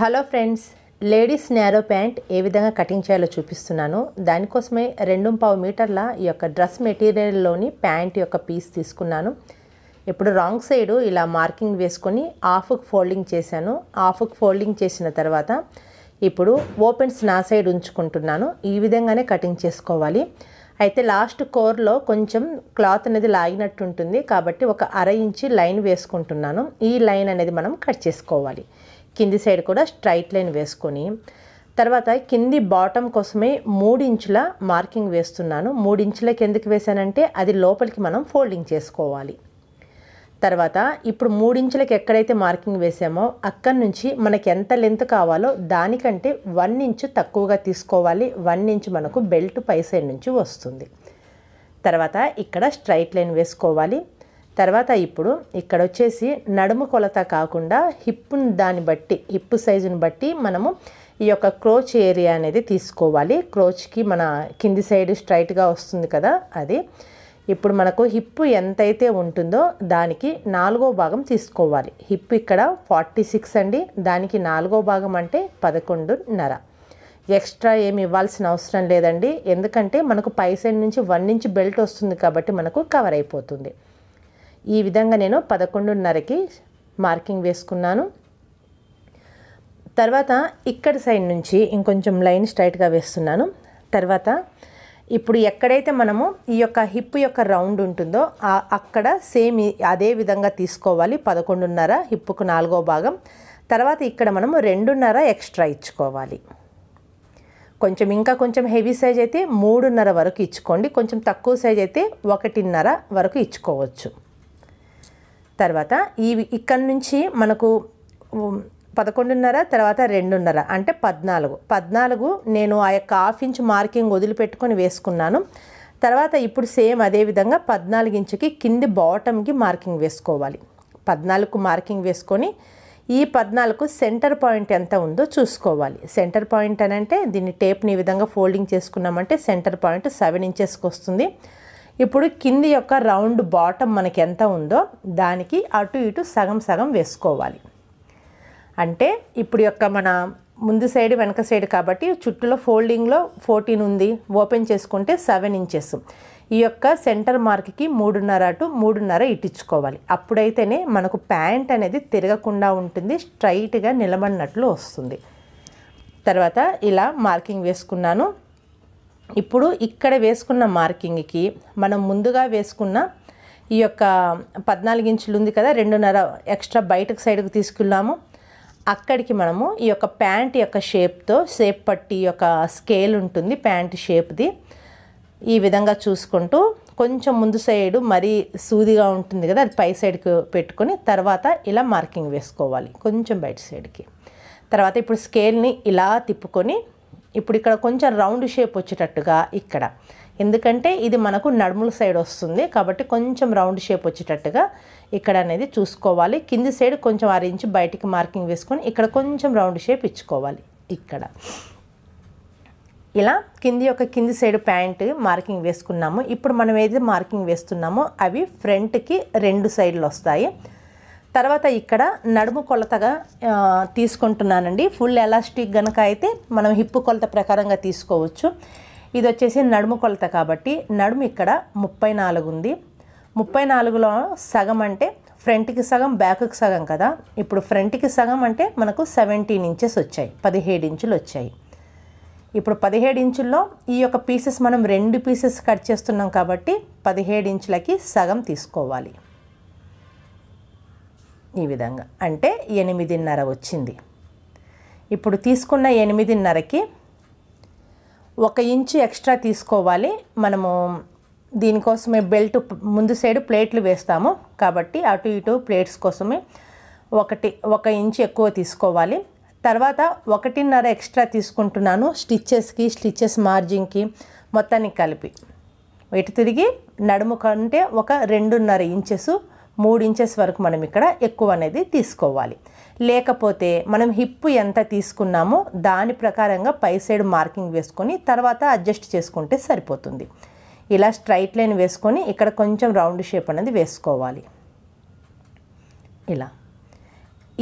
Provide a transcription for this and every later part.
hello friends ladies narrow pant ఏ విధంగా cutting చేయాలో చూపిస్తున్నాను దానికోసమే రెండు పావు మీటర్ల ఈ యొక్క డ్రెస్ మెటీరియల్లోని ప్యాంట్ యొక్క పీస్ తీసుకున్నాను ఇప్పుడు రాంగ్ సైడ్ ఇలా మార్కింగ్ వేసుకొని హాఫ్కి ఫోల్డింగ్ చేశాను హాఫ్కి ఫోల్డింగ్ చేసిన తర్వాత ఇప్పుడు ఓపెన్స్ నా సైడ్ ఉంచుకుంటున్నాను ఈ విధంగానే కటింగ్ చేసుకోవాలి అయితే లాస్ట్ కోర్లో కొంచెం క్లాత్ అనేది లాగినట్టు ఉంటుంది కాబట్టి ఒక అర ఇంచి లైన్ వేసుకుంటున్నాను ఈ లైన్ అనేది మనం కట్ చేసుకోవాలి కింది సైడ్ కూడా స్ట్రైట్ లైన్ వేసుకొని తర్వాత కింది బాటమ్ కోసమే మూడించుల మార్కింగ్ వేస్తున్నాను మూడించులకి ఎందుకు వేశానంటే అది లోపలికి మనం ఫోల్డింగ్ చేసుకోవాలి తర్వాత ఇప్పుడు మూడించులకు ఎక్కడైతే మార్కింగ్ వేసామో అక్కడి నుంచి మనకి ఎంత లెంత్ కావాలో దానికంటే వన్ ఇంచు తక్కువగా తీసుకోవాలి వన్ ఇంచు మనకు బెల్ట్ పై సైడ్ నుంచి వస్తుంది తర్వాత ఇక్కడ స్ట్రైట్ లైన్ వేసుకోవాలి తర్వాత ఇప్పుడు ఇక్కడ వచ్చేసి నడుము కొలత కాకుండా హిప్ని దాన్ని బట్టి హిప్ సైజుని బట్టి మనము ఈ యొక్క క్రోచ్ ఏరియా అనేది తీసుకోవాలి క్రోచ్కి మన కింది సైడ్ స్ట్రైట్గా వస్తుంది కదా అది ఇప్పుడు మనకు హిప్ ఎంతైతే ఉంటుందో దానికి నాలుగో భాగం తీసుకోవాలి హిప్ ఇక్కడ ఫార్టీ సిక్స్ అండి దానికి నాలుగో భాగం అంటే పదకొండున్నర ఎక్స్ట్రా ఏమి ఇవ్వాల్సిన అవసరం లేదండి ఎందుకంటే మనకు పై సైడ్ నుంచి వన్ ఇంచ్ బెల్ట్ వస్తుంది కాబట్టి మనకు కవర్ అయిపోతుంది ఈ విధంగా నేను పదకొండున్నరకి మార్కింగ్ వేసుకున్నాను తర్వాత ఇక్కడ సైడ్ నుంచి ఇంకొంచెం లైన్ స్ట్రైట్గా వేస్తున్నాను తర్వాత ఇప్పుడు ఎక్కడైతే మనము ఈ యొక్క హిప్ యొక్క రౌండ్ ఉంటుందో అక్కడ సేమ్ అదే విధంగా తీసుకోవాలి పదకొండున్నర హిప్పుకు నాలుగో భాగం తర్వాత ఇక్కడ మనము రెండున్నర ఎక్స్ట్రా ఇచ్చుకోవాలి కొంచెం ఇంకా కొంచెం హెవీ సైజ్ అయితే మూడున్నర వరకు ఇచ్చుకోండి కొంచెం తక్కువ సైజ్ అయితే ఒకటిన్నర వరకు ఇచ్చుకోవచ్చు తర్వాత ఈ ఇక్కడ నుంచి మనకు పదకొండున్నర తర్వాత రెండున్నర అంటే పద్నాలుగు పద్నాలుగు నేను ఆ యొక్క హాఫ్ ఇంచ్ మార్కింగ్ వదిలిపెట్టుకొని వేసుకున్నాను తర్వాత ఇప్పుడు సేమ్ అదేవిధంగా పద్నాలుగు ఇంచుకి కింది బాటమ్కి మార్కింగ్ వేసుకోవాలి పద్నాలుగు మార్కింగ్ వేసుకొని ఈ పద్నాలుగు సెంటర్ పాయింట్ ఎంత ఉందో చూసుకోవాలి సెంటర్ పాయింట్ అని అంటే దీన్ని టేప్ని ఈ విధంగా ఫోల్డింగ్ చేసుకున్నామంటే సెంటర్ పాయింట్ సెవెన్ ఇంచెస్కి వస్తుంది ఇప్పుడు కింది యొక్క రౌండ్ బాటమ్ మనకి ఎంత ఉందో దానికి అటు ఇటు సగం సగం వేసుకోవాలి అంటే ఇప్పుడు యొక్క మన ముందు సైడ్ వెనక సైడ్ కాబట్టి చుట్టూలో ఫోల్డింగ్లో ఫోర్టీన్ ఉంది ఓపెన్ చేసుకుంటే సెవెన్ ఇంచెస్ ఈ యొక్క సెంటర్ మార్క్కి మూడున్నర అటు మూడున్నర ఇట్టించుకోవాలి అప్పుడైతేనే మనకు ప్యాంట్ అనేది తిరగకుండా ఉంటుంది స్ట్రైట్గా నిలబడినట్లు వస్తుంది తర్వాత ఇలా మార్కింగ్ వేసుకున్నాను ఇప్పుడు ఇక్కడ వేసుకున్న మార్కింగ్కి మనం ముందుగా వేసుకున్న ఈ యొక్క పద్నాలుగు ఇంచులు ఉంది కదా రెండున్నర ఎక్స్ట్రా బయటకు సైడ్కి తీసుకున్నాము అక్కడికి మనము ఈ యొక్క ప్యాంట్ యొక్క షేప్తో షేప్ పట్టి యొక్క స్కేల్ ఉంటుంది ప్యాంట్ షేప్ది ఈ విధంగా చూసుకుంటూ కొంచెం ముందు సైడు మరీ సూదిగా ఉంటుంది కదా అది పై సైడ్కి పెట్టుకొని తర్వాత ఇలా మార్కింగ్ వేసుకోవాలి కొంచెం బయట సైడ్కి తర్వాత ఇప్పుడు స్కేల్ని ఇలా తిప్పుకొని ఇప్పుడు ఇక్కడ కొంచెం రౌండ్ షేప్ వచ్చేటట్టుగా ఇక్కడ ఎందుకంటే ఇది మనకు నడుముల సైడ్ వస్తుంది కాబట్టి కొంచెం రౌండ్ షేప్ వచ్చేటట్టుగా ఇక్కడ అనేది చూసుకోవాలి కింది సైడ్ కొంచెం ఆరు ఇంచు బయటికి మార్కింగ్ వేసుకొని ఇక్కడ కొంచెం రౌండ్ షేప్ ఇచ్చుకోవాలి ఇక్కడ ఇలా కింది యొక్క కింది సైడ్ ప్యాంట్ మార్కింగ్ వేసుకున్నాము ఇప్పుడు మనం ఏది మార్కింగ్ వేస్తున్నామో అవి ఫ్రంట్కి రెండు సైడ్లు వస్తాయి తర్వాత ఇక్కడ నడుము కొలతగా తీసుకుంటున్నానండి ఫుల్ ఎలాస్టిక్ కనుక అయితే మనం హిప్పు కొలత ప్రకారంగా తీసుకోవచ్చు ఇది వచ్చేసి నడుము కొలత కాబట్టి నడుము ఇక్కడ ముప్పై నాలుగు ఉంది ముప్పై నాలుగులో సగం అంటే ఫ్రంట్కి సగం బ్యాక్కి సగం కదా ఇప్పుడు ఫ్రంట్కి సగం అంటే మనకు సెవెంటీన్ ఇంచెస్ వచ్చాయి పదిహేడు ఇంచులు వచ్చాయి ఇప్పుడు పదిహేడు ఇంచుల్లో ఈ యొక్క పీసెస్ మనం రెండు పీసెస్ కట్ చేస్తున్నాం కాబట్టి పదిహేడు ఇంచులకి సగం తీసుకోవాలి ఈ విధంగా అంటే ఎనిమిదిన్నర వచ్చింది ఇప్పుడు తీసుకున్న ఎనిమిదిన్నరకి ఒక ఇంచు ఎక్స్ట్రా తీసుకోవాలి మనము దీనికోసమే బెల్ట్ ముందు సైడ్ ప్లేట్లు వేస్తాము కాబట్టి అటు ఇటు ప్లేట్స్ కోసమే ఒకటి ఒక ఇంచు ఎక్కువ తీసుకోవాలి తర్వాత ఒకటిన్నర ఎక్స్ట్రా తీసుకుంటున్నాను స్టిచ్చెస్కి స్టిచ్చెస్ మార్జిన్కి మొత్తానికి కలిపి ఇటు తిరిగి నడుము కంటే ఒక రెండున్నర ఇంచెస్ మూడు ఇంచెస్ వరకు మనం ఇక్కడ ఎక్కువ అనేది తీసుకోవాలి లేకపోతే మనం హిప్ ఎంత తీసుకున్నామో దాని ప్రకారంగా పై సైడ్ మార్కింగ్ వేసుకొని తర్వాత అడ్జస్ట్ చేసుకుంటే సరిపోతుంది ఇలా స్ట్రైట్ లైన్ వేసుకొని ఇక్కడ కొంచెం రౌండ్ షేప్ అనేది వేసుకోవాలి ఇలా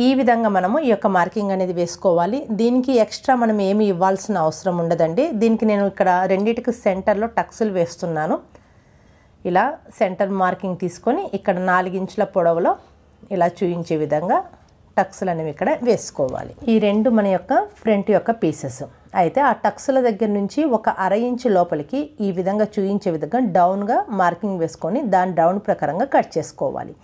ఈ విధంగా మనము ఈ యొక్క మార్కింగ్ అనేది వేసుకోవాలి దీనికి ఎక్స్ట్రా మనం ఏమి ఇవ్వాల్సిన అవసరం ఉండదండి దీనికి నేను ఇక్కడ రెండింటికి సెంటర్లో టక్సులు వేస్తున్నాను ఇలా సెంటర్ మార్కింగ్ తీసుకొని ఇక్కడ నాలుగించుల పొడవులో ఇలా చూయించే విధంగా టక్సులు అనేవి ఇక్కడ వేసుకోవాలి ఈ రెండు మన యొక్క ఫ్రంట్ యొక్క పీసెస్ అయితే ఆ టక్స్ల దగ్గర నుంచి ఒక అర ఇంచు లోపలికి ఈ విధంగా చూయించే విధంగా డౌన్గా మార్కింగ్ వేసుకొని దాని డౌన్ ప్రకారంగా కట్ చేసుకోవాలి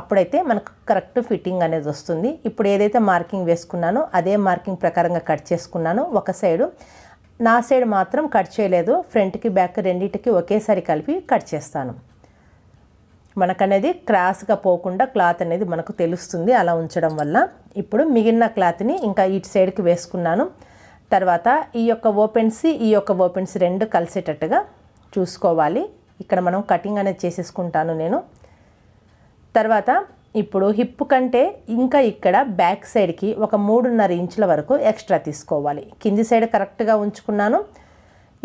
అప్పుడైతే మనకు కరెక్ట్ ఫిట్టింగ్ అనేది వస్తుంది ఇప్పుడు ఏదైతే మార్కింగ్ వేసుకున్నానో అదే మార్కింగ్ ప్రకారంగా కట్ చేసుకున్నానో ఒక సైడు నా సైడ్ మాత్రం కట్ చేయలేదు ఫ్రంట్కి బ్యాక్ రెండింటికి ఒకేసారి కలిపి కట్ చేస్తాను మనకనేది క్రాస్గా పోకుండా క్లాత్ అనేది మనకు తెలుస్తుంది అలా ఉంచడం వల్ల ఇప్పుడు మిగిలిన క్లాత్ని ఇంకా ఇటు సైడ్కి వేసుకున్నాను తర్వాత ఈ యొక్క ఓపెన్స్ ఈ యొక్క ఓపెన్స్ రెండు కలిసేటట్టుగా చూసుకోవాలి ఇక్కడ మనం కటింగ్ అనేది చేసేసుకుంటాను నేను తర్వాత ఇప్పుడు హిప్ కంటే ఇంకా ఇక్కడ బ్యాక్ సైడ్కి ఒక మూడున్నర ఇంచుల వరకు ఎక్స్ట్రా తీసుకోవాలి కింది సైడ్ కరెక్ట్గా ఉంచుకున్నాను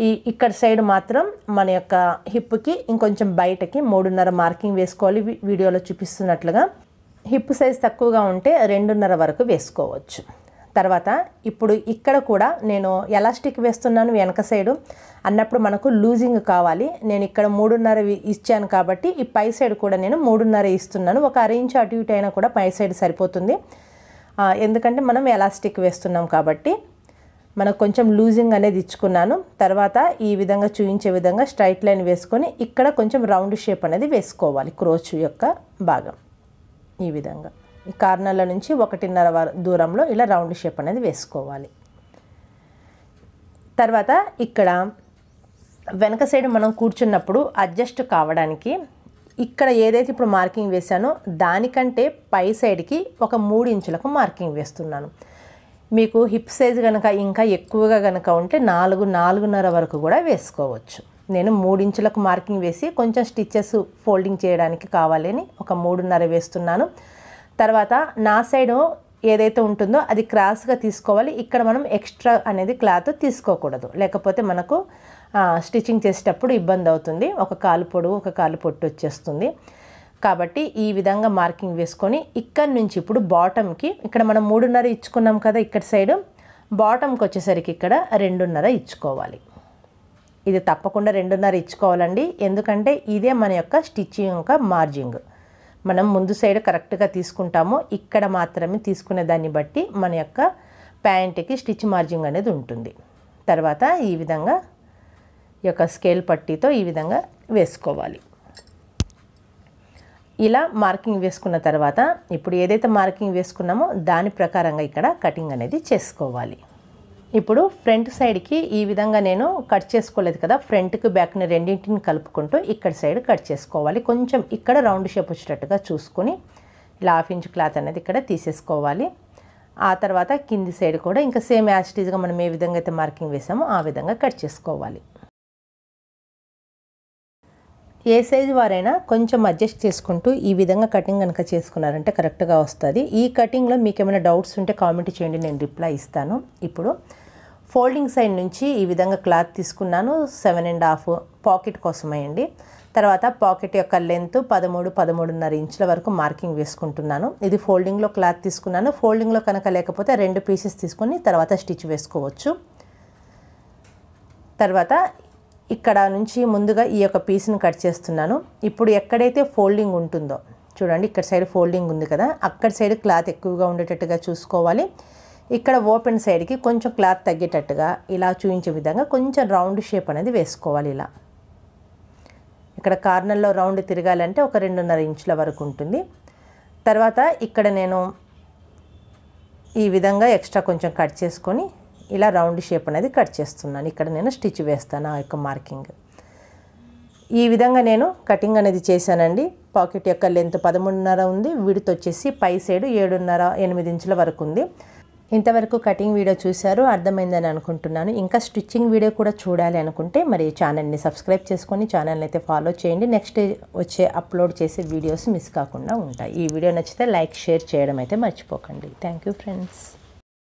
ఈ ఇక్కడ సైడ్ మాత్రం మన యొక్క హిప్కి ఇంకొంచెం బయటకి మూడున్నర మార్కింగ్ వేసుకోవాలి వీడియోలో చూపిస్తున్నట్లుగా హిప్ సైజ్ తక్కువగా ఉంటే రెండున్నర వరకు వేసుకోవచ్చు తర్వాత ఇప్పుడు ఇక్కడ కూడా నేను ఎలాస్టిక్ వేస్తున్నాను వెనక సైడు అన్నప్పుడు మనకు లూజింగ్ కావాలి నేను ఇక్కడ మూడున్నర ఇచ్చాను కాబట్టి ఈ పై సైడ్ కూడా నేను మూడున్నర ఇస్తున్నాను ఒక అరేంజ్ అటు ఇటు అయినా కూడా పై సైడ్ సరిపోతుంది ఎందుకంటే మనం ఎలాస్టిక్ వేస్తున్నాం కాబట్టి మనకు కొంచెం లూజింగ్ అనేది ఇచ్చుకున్నాను తర్వాత ఈ విధంగా చూయించే విధంగా స్ట్రైట్ లైన్ వేసుకొని ఇక్కడ కొంచెం రౌండ్ షేప్ అనేది వేసుకోవాలి క్రోచ్ యొక్క భాగం ఈ విధంగా కార్నర్ల నుంచి ఒకటిన్నర దూరంలో ఇలా రౌండ్ షేప్ అనేది వేసుకోవాలి తర్వాత ఇక్కడ వెనక సైడ్ మనం కూర్చున్నప్పుడు అడ్జస్ట్ కావడానికి ఇక్కడ ఏదైతే ఇప్పుడు మార్కింగ్ వేశానో దానికంటే పై సైడ్కి ఒక మూడు ఇంచులకు మార్కింగ్ వేస్తున్నాను మీకు హిప్ సైజ్ కనుక ఇంకా ఎక్కువగా కనుక ఉంటే నాలుగు నాలుగున్నర వరకు కూడా వేసుకోవచ్చు నేను మూడించులకు మార్కింగ్ వేసి కొంచెం స్టిచ్చెస్ ఫోల్డింగ్ చేయడానికి కావాలని ఒక మూడున్నర వేస్తున్నాను తర్వాత నా సైడ్ ఏదైతే ఉంటుందో అది క్రాస్గా తీసుకోవాలి ఇక్కడ మనం ఎక్స్ట్రా అనేది క్లాత్ తీసుకోకూడదు లేకపోతే మనకు స్టిచ్చింగ్ చేసేటప్పుడు ఇబ్బంది అవుతుంది ఒక కాలు పొడవు ఒక కాలు పొట్టు వచ్చేస్తుంది కాబట్టి ఈ విధంగా మార్కింగ్ వేసుకొని ఇక్కడి నుంచి ఇప్పుడు బాటమ్కి ఇక్కడ మనం మూడున్నర ఇచ్చుకున్నాం కదా ఇక్కడ సైడు బాటమ్కి వచ్చేసరికి ఇక్కడ రెండున్నర ఇచ్చుకోవాలి ఇది తప్పకుండా రెండున్నర ఇచ్చుకోవాలండి ఎందుకంటే ఇదే మన యొక్క స్టిచ్చింగ్ యొక్క మార్జింగ్ మనం ముందు సైడ్ కరెక్ట్గా తీసుకుంటామో ఇక్కడ మాత్రమే తీసుకునే దాన్ని బట్టి మన యొక్క ప్యాంట్కి స్టిచ్ మార్జింగ్ అనేది ఉంటుంది తర్వాత ఈ విధంగా ఈ యొక్క స్కేల్ పట్టీతో ఈ విధంగా వేసుకోవాలి ఇలా మార్కింగ్ వేసుకున్న తర్వాత ఇప్పుడు ఏదైతే మార్కింగ్ వేసుకున్నామో దాని ప్రకారంగా ఇక్కడ కటింగ్ అనేది చేసుకోవాలి ఇప్పుడు ఫ్రంట్ సైడ్కి ఈ విధంగా నేను కట్ చేసుకోలేదు కదా ఫ్రంట్కి బ్యాక్ని రెండింటిని కలుపుకుంటూ ఇక్కడ సైడ్ కట్ చేసుకోవాలి కొంచెం ఇక్కడ రౌండ్ షేప్ వచ్చేటట్టుగా చూసుకొని ఇలా హాఫ్ ఇంచ్ క్లాత్ అనేది ఇక్కడ తీసేసుకోవాలి ఆ తర్వాత కింది సైడ్ కూడా ఇంకా సేమ్ యాస్టీజ్గా మనం ఏ విధంగా అయితే మార్కింగ్ వేసామో ఆ విధంగా కట్ చేసుకోవాలి ఏ సైజు వారైనా కొంచెం అడ్జస్ట్ చేసుకుంటూ ఈ విధంగా కటింగ్ కనుక చేసుకున్నారంటే కరెక్ట్గా వస్తుంది ఈ కటింగ్లో మీకు ఏమైనా డౌట్స్ ఉంటే కామెంట్ చేయండి నేను రిప్లై ఇస్తాను ఇప్పుడు ఫోల్డింగ్ సైడ్ నుంచి ఈ విధంగా క్లాత్ తీసుకున్నాను సెవెన్ అండ్ హాఫ్ పాకెట్ కోసమే అండి తర్వాత పాకెట్ యొక్క లెంత్ పదమూడు పదమూడున్నర ఇంచుల వరకు మార్కింగ్ వేసుకుంటున్నాను ఇది ఫోల్డింగ్లో క్లాత్ తీసుకున్నాను ఫోల్డింగ్లో కనుక లేకపోతే రెండు పీసెస్ తీసుకొని తర్వాత స్టిచ్ వేసుకోవచ్చు తర్వాత ఇక్కడ నుంచి ముందుగా ఈ యొక్క పీస్ని కట్ చేస్తున్నాను ఇప్పుడు ఎక్కడైతే ఫోల్డింగ్ ఉంటుందో చూడండి ఇక్కడ సైడ్ ఫోల్డింగ్ ఉంది కదా అక్కడ సైడ్ క్లాత్ ఎక్కువగా ఉండేటట్టుగా చూసుకోవాలి ఇక్కడ ఓపెన్ సైడ్కి కొంచెం క్లాత్ తగ్గేటట్టుగా ఇలా చూపించే విధంగా కొంచెం రౌండ్ షేప్ అనేది వేసుకోవాలి ఇలా ఇక్కడ కార్నర్లో రౌండ్ తిరగాలంటే ఒక రెండున్నర ఇంచుల వరకు ఉంటుంది తర్వాత ఇక్కడ నేను ఈ విధంగా ఎక్స్ట్రా కొంచెం కట్ చేసుకొని ఇలా రౌండ్ షేప్ అనేది కట్ చేస్తున్నాను ఇక్కడ నేను స్టిచ్ వేస్తాను ఆ యొక్క మార్కింగ్ ఈ విధంగా నేను కటింగ్ అనేది చేశానండి పాకెట్ యొక్క లెంత్ పదమూడున్నర ఉంది విడుత్ వచ్చేసి పై సైడు ఏడున్నర ఎనిమిది ఇంచుల వరకు ఉంది ఇంతవరకు కటింగ్ వీడియో చూశారు అర్థమైందని అనుకుంటున్నాను ఇంకా స్టిచ్చింగ్ వీడియో కూడా చూడాలి అనుకుంటే మరి ఛానల్ని సబ్స్క్రైబ్ చేసుకొని ఛానల్ని అయితే ఫాలో చేయండి నెక్స్ట్ వచ్చే అప్లోడ్ చేసే వీడియోస్ మిస్ కాకుండా ఉంటాయి ఈ వీడియో నచ్చితే లైక్ షేర్ చేయడం అయితే మర్చిపోకండి థ్యాంక్ యూ ఫ్రెండ్స్